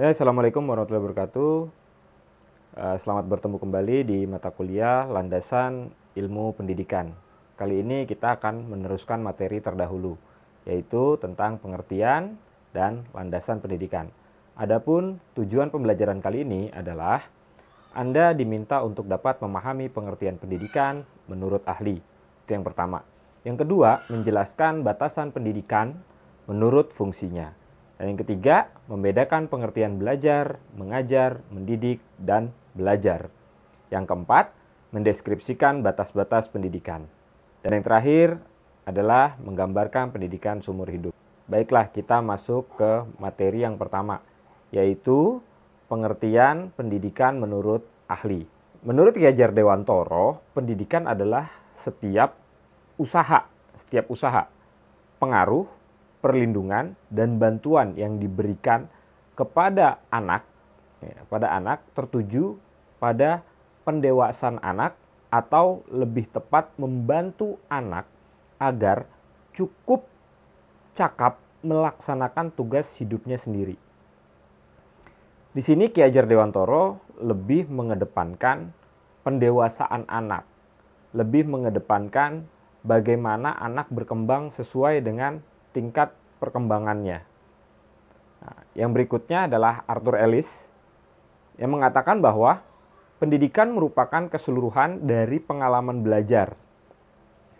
Ya, Assalamualaikum warahmatullahi wabarakatuh. Eh, selamat bertemu kembali di mata kuliah Landasan Ilmu Pendidikan. Kali ini kita akan meneruskan materi terdahulu, yaitu tentang pengertian dan landasan pendidikan. Adapun tujuan pembelajaran kali ini adalah Anda diminta untuk dapat memahami pengertian pendidikan menurut ahli. Itu yang pertama. Yang kedua, menjelaskan batasan pendidikan menurut fungsinya. Dan yang ketiga, membedakan pengertian belajar, mengajar, mendidik, dan belajar. Yang keempat, mendeskripsikan batas-batas pendidikan. Dan yang terakhir adalah menggambarkan pendidikan seumur hidup. Baiklah, kita masuk ke materi yang pertama, yaitu pengertian pendidikan menurut ahli. Menurut Gajar Dewantoro, pendidikan adalah setiap usaha, setiap usaha, pengaruh, perlindungan dan bantuan yang diberikan kepada anak, ya, pada anak tertuju pada pendewasaan anak atau lebih tepat membantu anak agar cukup cakap melaksanakan tugas hidupnya sendiri. Di sini Ki Ajar Dewantoro lebih mengedepankan pendewasaan anak, lebih mengedepankan bagaimana anak berkembang sesuai dengan tingkat perkembangannya. Nah, yang berikutnya adalah Arthur Ellis yang mengatakan bahwa pendidikan merupakan keseluruhan dari pengalaman belajar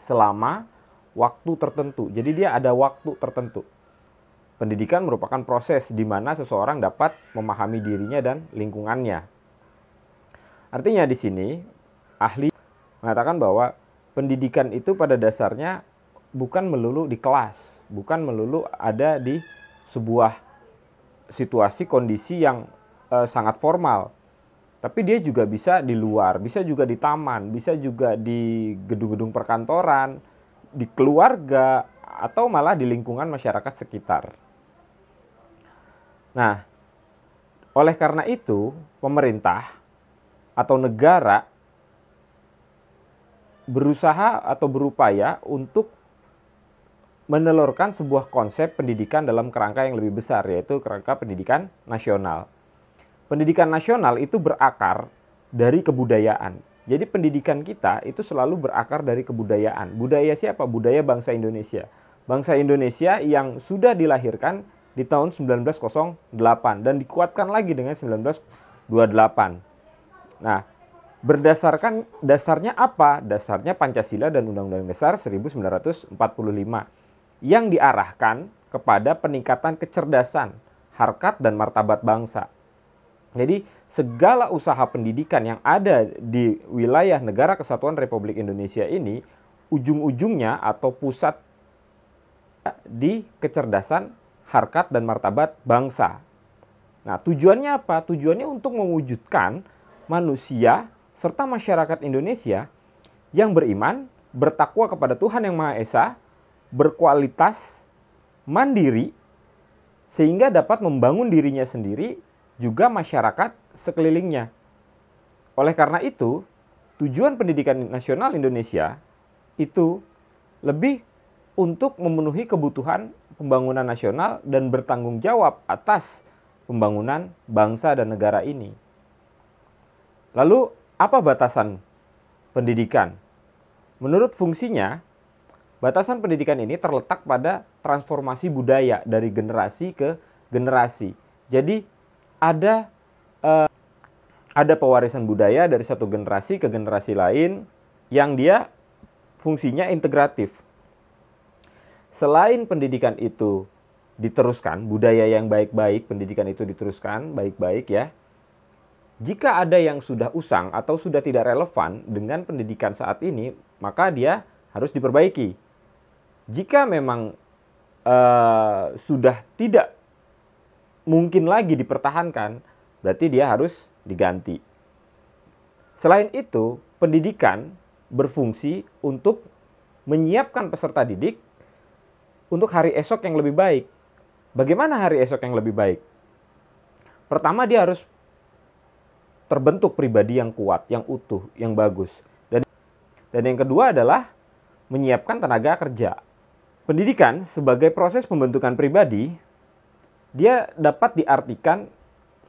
selama waktu tertentu. Jadi dia ada waktu tertentu. Pendidikan merupakan proses di mana seseorang dapat memahami dirinya dan lingkungannya. Artinya di sini ahli mengatakan bahwa pendidikan itu pada dasarnya bukan melulu di kelas, bukan melulu ada di sebuah situasi kondisi yang e, sangat formal. Tapi dia juga bisa di luar, bisa juga di taman, bisa juga di gedung-gedung perkantoran, di keluarga atau malah di lingkungan masyarakat sekitar. Nah, oleh karena itu, pemerintah atau negara berusaha atau berupaya untuk menelurkan sebuah konsep pendidikan dalam kerangka yang lebih besar, yaitu kerangka pendidikan nasional. Pendidikan nasional itu berakar dari kebudayaan. Jadi pendidikan kita itu selalu berakar dari kebudayaan. Budaya siapa? Budaya bangsa Indonesia. Bangsa Indonesia yang sudah dilahirkan di tahun 1908 dan dikuatkan lagi dengan 1928. Nah, berdasarkan dasarnya apa? Dasarnya Pancasila dan Undang-Undang Dasar 1945 yang diarahkan kepada peningkatan kecerdasan, harkat, dan martabat bangsa. Jadi, segala usaha pendidikan yang ada di wilayah Negara Kesatuan Republik Indonesia ini, ujung-ujungnya atau pusat di kecerdasan, harkat, dan martabat bangsa. Nah, tujuannya apa? Tujuannya untuk mewujudkan manusia serta masyarakat Indonesia yang beriman, bertakwa kepada Tuhan Yang Maha Esa, berkualitas, mandiri, sehingga dapat membangun dirinya sendiri juga masyarakat sekelilingnya. Oleh karena itu, tujuan pendidikan nasional Indonesia itu lebih untuk memenuhi kebutuhan pembangunan nasional dan bertanggung jawab atas pembangunan bangsa dan negara ini. Lalu, apa batasan pendidikan? Menurut fungsinya, Batasan pendidikan ini terletak pada transformasi budaya dari generasi ke generasi. Jadi ada eh, ada pewarisan budaya dari satu generasi ke generasi lain yang dia fungsinya integratif. Selain pendidikan itu diteruskan, budaya yang baik-baik, pendidikan itu diteruskan baik-baik ya. Jika ada yang sudah usang atau sudah tidak relevan dengan pendidikan saat ini, maka dia harus diperbaiki jika memang uh, sudah tidak mungkin lagi dipertahankan, berarti dia harus diganti. Selain itu, pendidikan berfungsi untuk menyiapkan peserta didik untuk hari esok yang lebih baik. Bagaimana hari esok yang lebih baik? Pertama, dia harus terbentuk pribadi yang kuat, yang utuh, yang bagus. Dan dan yang kedua adalah menyiapkan tenaga kerja Pendidikan sebagai proses pembentukan pribadi, dia dapat diartikan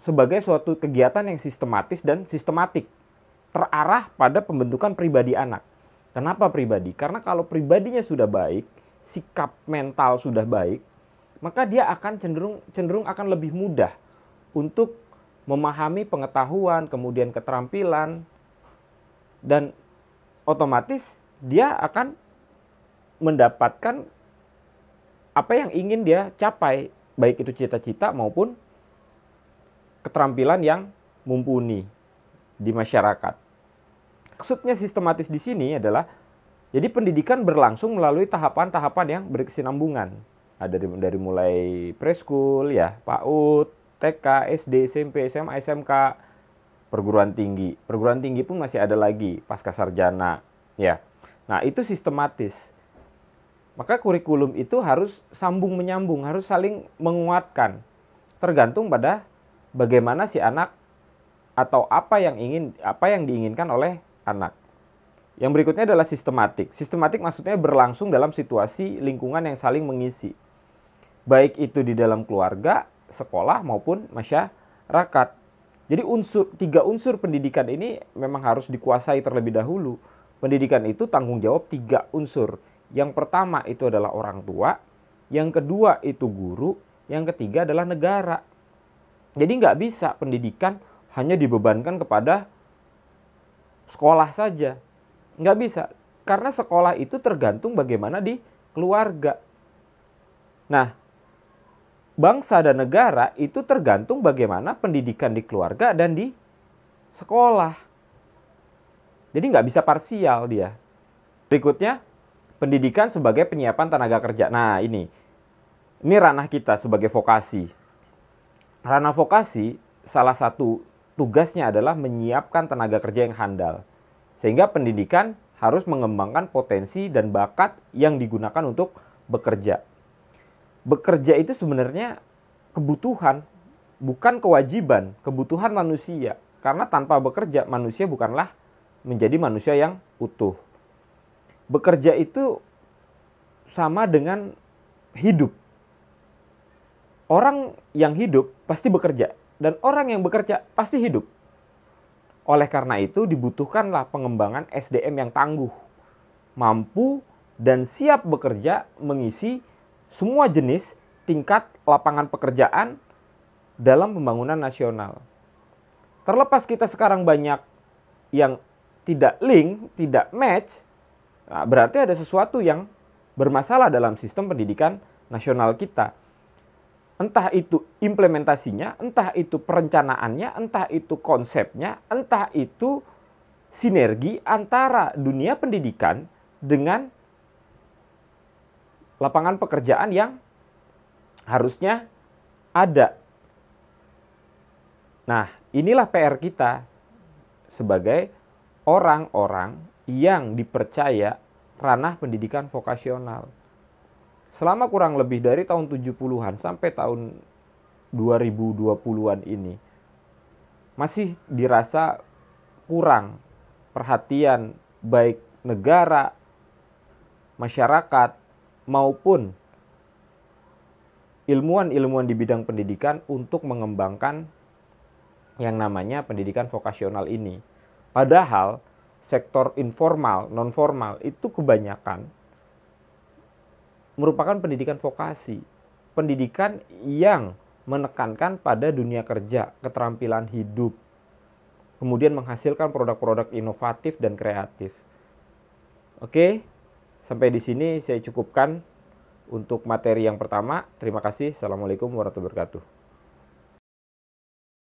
sebagai suatu kegiatan yang sistematis dan sistematik, terarah pada pembentukan pribadi anak. Kenapa pribadi? Karena kalau pribadinya sudah baik, sikap mental sudah baik, maka dia akan cenderung cenderung akan lebih mudah untuk memahami pengetahuan, kemudian keterampilan dan otomatis dia akan mendapatkan apa yang ingin dia capai, baik itu cita-cita maupun keterampilan yang mumpuni di masyarakat. Maksudnya sistematis di sini adalah jadi pendidikan berlangsung melalui tahapan-tahapan yang berkesinambungan. Nah, dari dari mulai preschool ya, PAUD, TK, SD, SMP, SMA, SMK, perguruan tinggi. Perguruan tinggi pun masih ada lagi pasca sarjana ya. Nah, itu sistematis. Maka kurikulum itu harus sambung menyambung, harus saling menguatkan. Tergantung pada bagaimana si anak atau apa yang ingin apa yang diinginkan oleh anak. Yang berikutnya adalah sistematik. Sistematik maksudnya berlangsung dalam situasi lingkungan yang saling mengisi. Baik itu di dalam keluarga, sekolah maupun masyarakat. Jadi unsur tiga unsur pendidikan ini memang harus dikuasai terlebih dahulu. Pendidikan itu tanggung jawab tiga unsur. Yang pertama itu adalah orang tua, yang kedua itu guru, yang ketiga adalah negara. Jadi nggak bisa pendidikan hanya dibebankan kepada sekolah saja. Nggak bisa, karena sekolah itu tergantung bagaimana di keluarga. Nah, bangsa dan negara itu tergantung bagaimana pendidikan di keluarga dan di sekolah. Jadi nggak bisa parsial dia. Berikutnya, pendidikan sebagai penyiapan tenaga kerja. Nah, ini. Ini ranah kita sebagai vokasi. Ranah vokasi salah satu tugasnya adalah menyiapkan tenaga kerja yang handal. Sehingga pendidikan harus mengembangkan potensi dan bakat yang digunakan untuk bekerja. Bekerja itu sebenarnya kebutuhan, bukan kewajiban, kebutuhan manusia. Karena tanpa bekerja manusia bukanlah menjadi manusia yang utuh bekerja itu sama dengan hidup. Orang yang hidup pasti bekerja dan orang yang bekerja pasti hidup. Oleh karena itu dibutuhkanlah pengembangan SDM yang tangguh, mampu dan siap bekerja mengisi semua jenis tingkat lapangan pekerjaan dalam pembangunan nasional. Terlepas kita sekarang banyak yang tidak link, tidak match, Nah, berarti ada sesuatu yang bermasalah dalam sistem pendidikan nasional kita. Entah itu implementasinya, entah itu perencanaannya, entah itu konsepnya, entah itu sinergi antara dunia pendidikan dengan lapangan pekerjaan yang harusnya ada. Nah, inilah PR kita sebagai orang-orang yang dipercaya ranah pendidikan vokasional. Selama kurang lebih dari tahun 70-an sampai tahun 2020-an ini masih dirasa kurang perhatian baik negara, masyarakat maupun ilmuwan-ilmuwan di bidang pendidikan untuk mengembangkan yang namanya pendidikan vokasional ini. Padahal sektor informal, non formal itu kebanyakan merupakan pendidikan vokasi, pendidikan yang menekankan pada dunia kerja, keterampilan hidup, kemudian menghasilkan produk-produk inovatif dan kreatif. Oke, sampai di sini saya cukupkan untuk materi yang pertama. Terima kasih. Assalamualaikum warahmatullahi wabarakatuh.